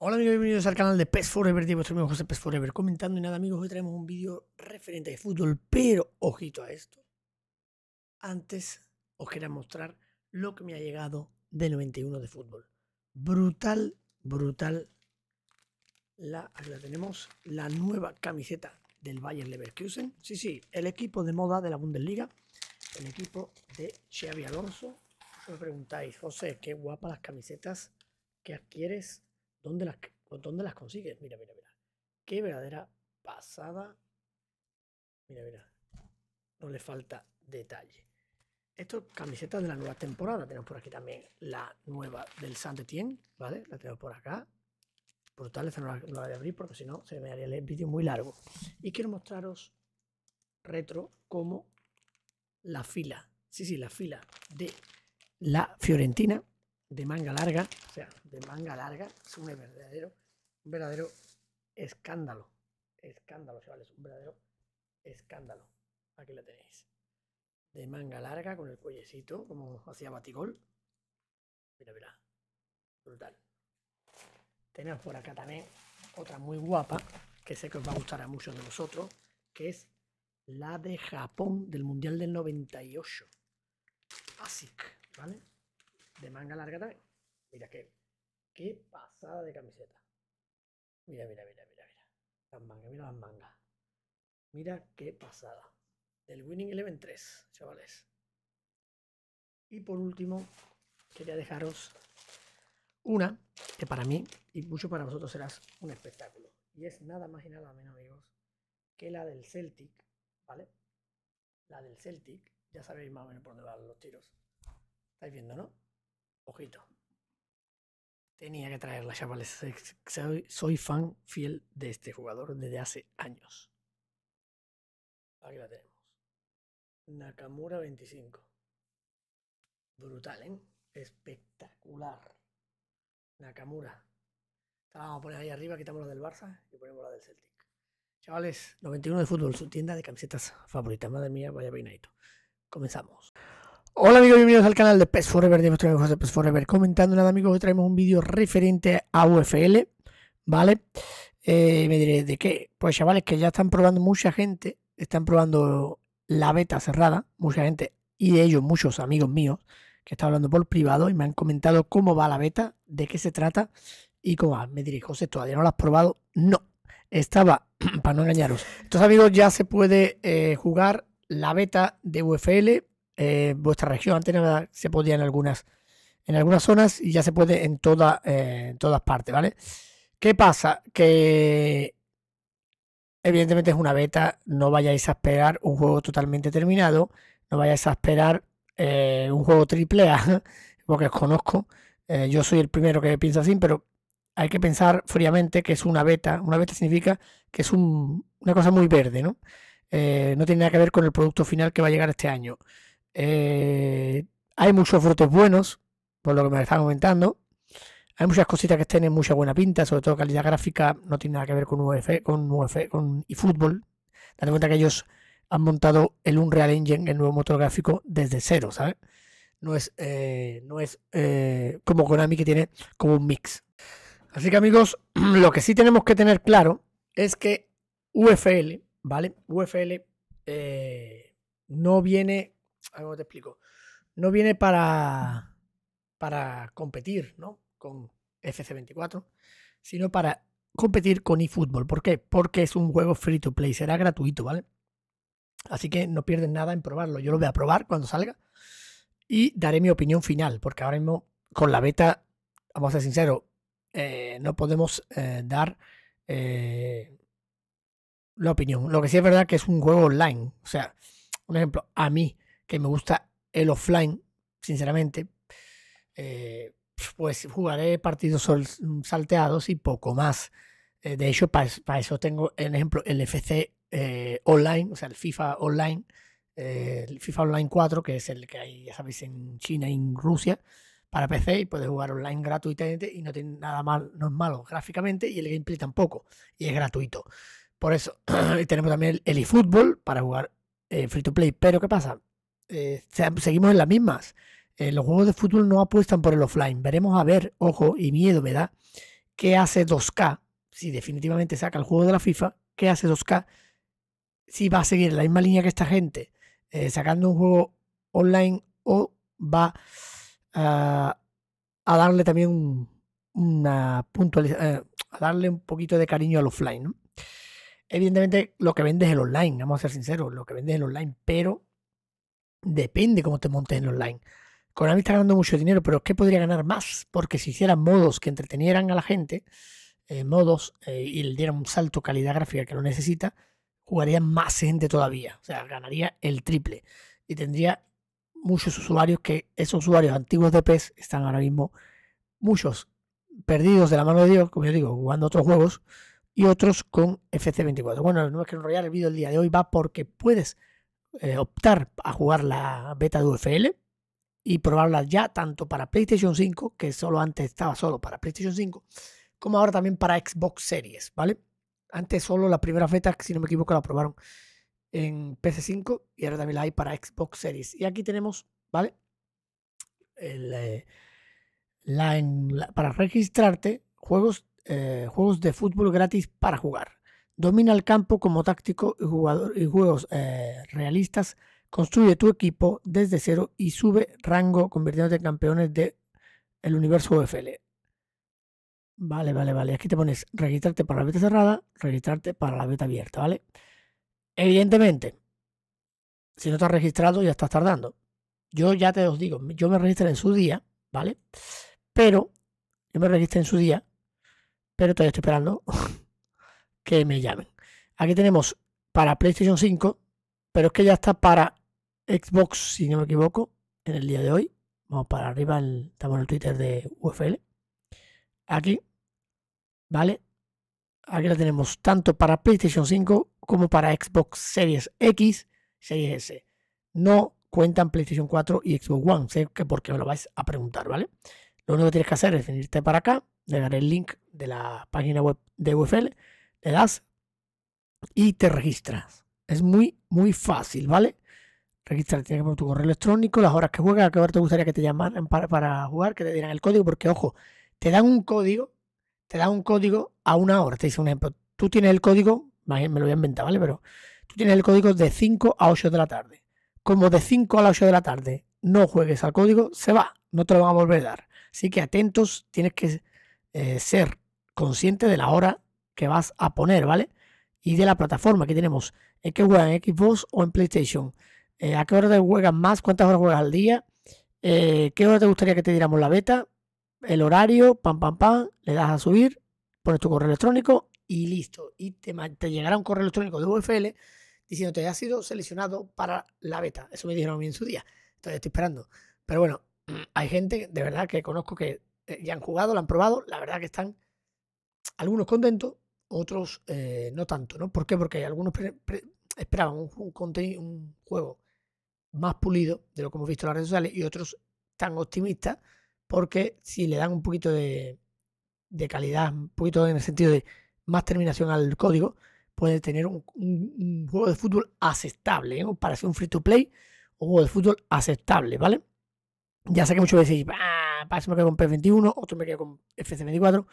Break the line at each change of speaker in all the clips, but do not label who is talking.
Hola amigos, bienvenidos al canal de PES Forever, de vuestro amigo José PES Forever comentando y nada amigos, hoy traemos un vídeo referente de fútbol, pero ojito a esto. Antes os quería mostrar lo que me ha llegado de 91 de fútbol. Brutal, brutal. La, aquí la tenemos, la nueva camiseta del Bayern Leverkusen. Sí, sí, el equipo de moda de la Bundesliga, el equipo de Xavi Alonso. Me preguntáis, José, qué guapa las camisetas que adquieres ¿Dónde las, ¿Dónde las consigues? Mira, mira, mira. Qué verdadera pasada. Mira, mira. No le falta detalle. Esto, camisetas de la nueva temporada. Tenemos por aquí también la nueva del Saint-Étienne, ¿vale? La tenemos por acá. Brutal, esta no la, no la voy a abrir porque si no se me haría el vídeo muy largo. Y quiero mostraros retro como la fila, sí, sí, la fila de la Fiorentina de manga larga, o sea, de manga larga, es un verdadero, un verdadero escándalo. Escándalo, chavales, un verdadero escándalo. Aquí la tenéis. De manga larga, con el cuellecito, como hacía Batigol. Mira, mira. Brutal. Tenemos por acá también otra muy guapa, que sé que os va a gustar a muchos de vosotros, que es la de Japón del Mundial del 98. ASIC, ¿vale? de manga larga también. Mira qué, qué pasada de camiseta. Mira, mira, mira, mira, mira. Las mangas, mira las mangas. Mira qué pasada. Del Winning Eleven 3, chavales. Y por último, quería dejaros una que para mí y mucho para vosotros será un espectáculo. Y es nada más y nada menos, amigos, que la del Celtic, ¿vale? La del Celtic, ya sabéis más o menos por dónde van los tiros. ¿Estáis viendo, no? Ojito. Tenía que traerla, chavales. Soy, fan fiel de este jugador desde hace años. Aquí la tenemos. Nakamura 25. Brutal, ¿eh? Espectacular. Nakamura. Vamos a poner ahí arriba, quitamos la del Barça y ponemos la del Celtic. Chavales, 91 de fútbol, su tienda de camisetas favorita. Madre mía, vaya peinadito. Comenzamos. Hola amigos, bienvenidos al canal de PES Forever, de nuestro amigo José PES Comentando nada amigos, hoy traemos un vídeo referente a UFL, ¿vale? Eh, me diré ¿de qué? Pues chavales, que ya están probando mucha gente, están probando la beta cerrada, mucha gente, y de ellos muchos amigos míos, que están hablando por privado y me han comentado cómo va la beta, de qué se trata y cómo Me diréis, José, ¿todavía no la has probado? No, estaba, para no engañaros. Entonces amigos, ya se puede eh, jugar la beta de UFL eh, vuestra región. Antes nada, se podía en algunas, en algunas zonas y ya se puede en, toda, eh, en todas partes, ¿vale? ¿Qué pasa? Que evidentemente es una beta, no vayáis a esperar un juego totalmente terminado, no vayáis a esperar eh, un juego triple A, porque os conozco, yo soy el primero que piensa así, pero hay que pensar fríamente que es una beta, una beta significa que es una cosa muy verde, ¿no? no tiene nada que ver con el producto final que va a llegar este año. Eh, hay muchos brotes buenos, por lo que me están comentando. Hay muchas cositas que tienen mucha buena pinta, sobre todo calidad gráfica, no tiene nada que ver con UF, con UF, con eFootball. Date cuenta que ellos han montado el Unreal Engine, el nuevo motor gráfico, desde cero, ¿sabes? No es, eh, no es eh, como Konami que tiene como un mix. Así que amigos, lo que sí tenemos que tener claro es que UFL, ¿vale? UFL no viene a ver te explico, no viene para, para competir ¿no? con FC24, sino para competir con eFootball. ¿Por qué? Porque es un juego free to play, será gratuito, ¿vale? Así que no pierden nada en probarlo. Yo lo voy a probar cuando salga y daré mi opinión final, porque ahora mismo con la beta, vamos a ser sinceros, eh, no podemos eh, dar eh, la opinión. Lo que sí es verdad que es un juego online. O sea, un ejemplo, a mí que me gusta el offline, sinceramente. Eh, pues jugaré partidos salteados y poco más. Eh, de hecho, para, eso tengo, en ejemplo, el FC eh, Online, o sea, el FIFA Online, el FIFA Online 4, que es el que hay, ya sabéis, en China y en Rusia, para PC y puedes jugar online gratuitamente y no tiene nada mal, no es malo gráficamente y el gameplay tampoco, y es gratuito. Por eso tenemos también el eFootball para jugar free to play. Pero ¿qué pasa? Eh, seguimos en las mismas. Eh, los juegos de fútbol no apuestan por el offline. Veremos a ver, ojo, y miedo me da, qué hace 2K, si definitivamente saca el juego de la FIFA, qué hace 2K, si va a seguir la misma línea que esta gente, eh, sacando un juego online o va a darle también una puntualización, a darle un poquito de cariño al offline. Evidentemente lo que vende es el online, vamos a ser sinceros, lo que vende es el online, pero Depende cómo te montes en online. Con Konami está ganando mucho dinero, pero ¿qué podría ganar más? Porque si hicieran modos que entretenieran a la gente, eh, modos, eh, y le dieran un salto calidad gráfica que lo necesita, jugaría más gente todavía. O sea, ganaría el triple. Y tendría muchos usuarios que, esos usuarios antiguos de PES, están ahora mismo muchos perdidos de la mano de Dios, como yo digo, jugando otros juegos, y otros con FC24. Bueno, no es que enrollar el vídeo el día de hoy va porque puedes eh, optar a jugar la beta de UFL y probarla ya tanto para PlayStation 5, que solo antes estaba solo para PlayStation 5, como ahora también para Xbox Series, ¿vale? Antes solo la primera beta, si no me equivoco, la probaron en PS5 y ahora también la hay para Xbox Series. Y aquí tenemos, ¿vale? Eh, para registrarte, juegos, eh, juegos de fútbol gratis para jugar. Domina el campo como táctico y, jugador, y juegos eh, realistas. Construye tu equipo desde cero y sube rango convirtiéndote en campeones del el universo UFL. Vale, vale, vale. Aquí te pones registrarte para la beta cerrada, registrarte para la beta abierta, ¿vale? Evidentemente, si no estás registrado ya estás tardando. Yo ya te os digo, yo me registré en su día, ¿vale? Pero, yo me registré en su día, pero todavía estoy esperando que me llamen. Aquí tenemos para PlayStation 5, pero es que ya está para Xbox, si no me equivoco, en el día de hoy. Vamos para arriba, el, estamos en el Twitter de UFL. Aquí, ¿vale? Aquí la tenemos tanto para PlayStation 5 como para Xbox Series X, Series S. No cuentan PlayStation 4 y Xbox One. Sé que porque me lo vais a preguntar, ¿vale? Lo único que tienes que hacer es venirte para acá, le daré el link de la página web de UFL le das y te registras. Es muy, muy fácil, ¿vale? Registrar, tienes que poner tu correo electrónico, las horas que juegas, a qué hora te gustaría que te llamaran para, jugar, que te dieran el código, porque ojo, te dan un código, te dan un código a una hora. Te dice un ejemplo, tú tienes el código, me lo voy a inventar, ¿vale? Pero tú tienes el código de 5 a 8 de la tarde. Como de 5 a las 8 de la tarde no juegues al código, se va, no te lo van a volver a dar. Así que atentos, tienes que eh, ser consciente de la hora que vas a poner, ¿vale? Y de la plataforma que tenemos. ¿En que juegan? ¿En Xbox o en PlayStation? Eh, ¿A qué hora te juegas más? ¿Cuántas horas juegas al día? Eh, ¿Qué hora te gustaría que te diéramos la beta? El horario, pam, pam, pam, le das a subir, pones tu correo electrónico y listo. Y te, llegará un correo electrónico de UFL diciéndote, has sido seleccionado para la beta. Eso me dijeron a en su día. Entonces estoy esperando. Pero bueno, hay gente de verdad que conozco que eh, ya han jugado, la han probado. La verdad que están algunos contentos, otros eh, no tanto, ¿no? ¿Por qué? Porque algunos esperaban un, juego más pulido de lo que hemos visto en las redes sociales y otros tan optimistas porque si le dan un poquito de, calidad, un poquito en el sentido de más terminación al código, puede tener un, juego de fútbol aceptable, ¿eh? para ser un free to play, un juego de fútbol aceptable, ¿vale? Ya sé que muchos veces decís, para me quedo con P21, otro me quedo con FC24,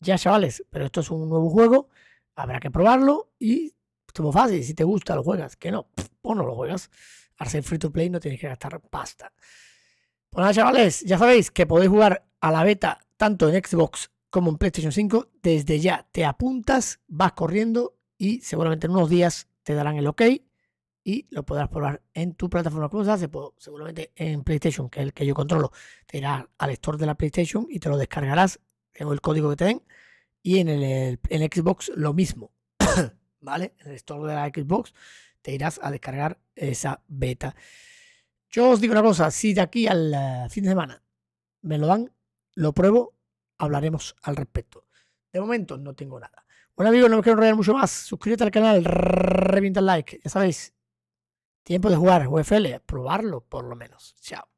ya chavales, pero esto es un nuevo juego, habrá que probarlo y estuvo fácil, si te gusta lo juegas, que no, pues no lo juegas. Al free to play no tienes que gastar pasta. Pues nada, chavales, ya sabéis que podéis jugar a la beta tanto en Xbox como en PlayStation 5. Desde ya te apuntas, vas corriendo y seguramente en unos días te darán el ok y lo podrás probar en tu plataforma como se hace, pues seguramente en PlayStation, que es el que yo controlo. Te irás al store de la PlayStation y te lo descargarás tengo el código que den. Y en el, en Xbox lo mismo, ¿vale? En el store de la Xbox te irás a descargar esa beta. Yo os digo una cosa, si de aquí al eh, fin de semana me lo dan, lo pruebo, hablaremos al respecto. De momento no tengo nada. Bueno amigos, no me quiero enrollar mucho más. Suscríbete al canal, revienta el like, ya sabéis. Tiempo de jugar UFL, probarlo por lo menos. Chao.